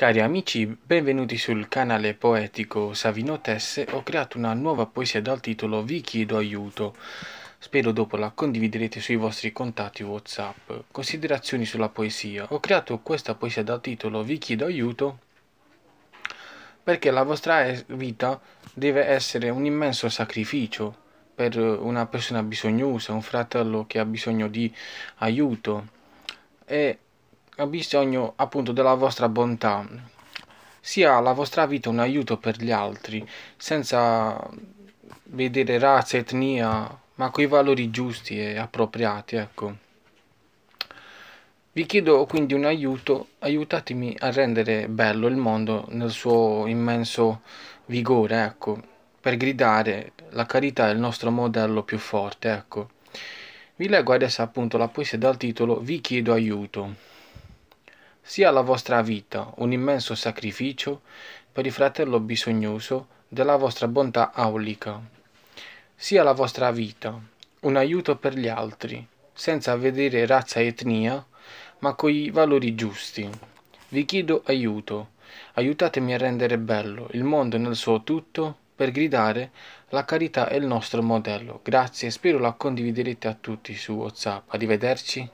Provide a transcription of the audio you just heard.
Cari amici, benvenuti sul canale poetico Savino Tesse, ho creato una nuova poesia dal titolo Vi chiedo aiuto. Spero dopo la condividerete sui vostri contatti Whatsapp. Considerazioni sulla poesia. Ho creato questa poesia dal titolo Vi chiedo aiuto perché la vostra vita deve essere un immenso sacrificio per una persona bisognosa, un fratello che ha bisogno di aiuto. E ha bisogno appunto della vostra bontà, sia la vostra vita un aiuto per gli altri, senza vedere razza, etnia, ma coi valori giusti e appropriati, ecco. Vi chiedo quindi un aiuto, aiutatemi a rendere bello il mondo nel suo immenso vigore, ecco, per gridare la carità è il nostro modello più forte, ecco. Vi leggo adesso appunto la poesia dal titolo Vi chiedo aiuto sia la vostra vita un immenso sacrificio per il fratello bisognoso della vostra bontà aulica. Sia la vostra vita un aiuto per gli altri, senza vedere razza e etnia, ma coi valori giusti. Vi chiedo aiuto, aiutatemi a rendere bello il mondo nel suo tutto per gridare la carità è il nostro modello. Grazie, spero la condividerete a tutti su WhatsApp. Arrivederci.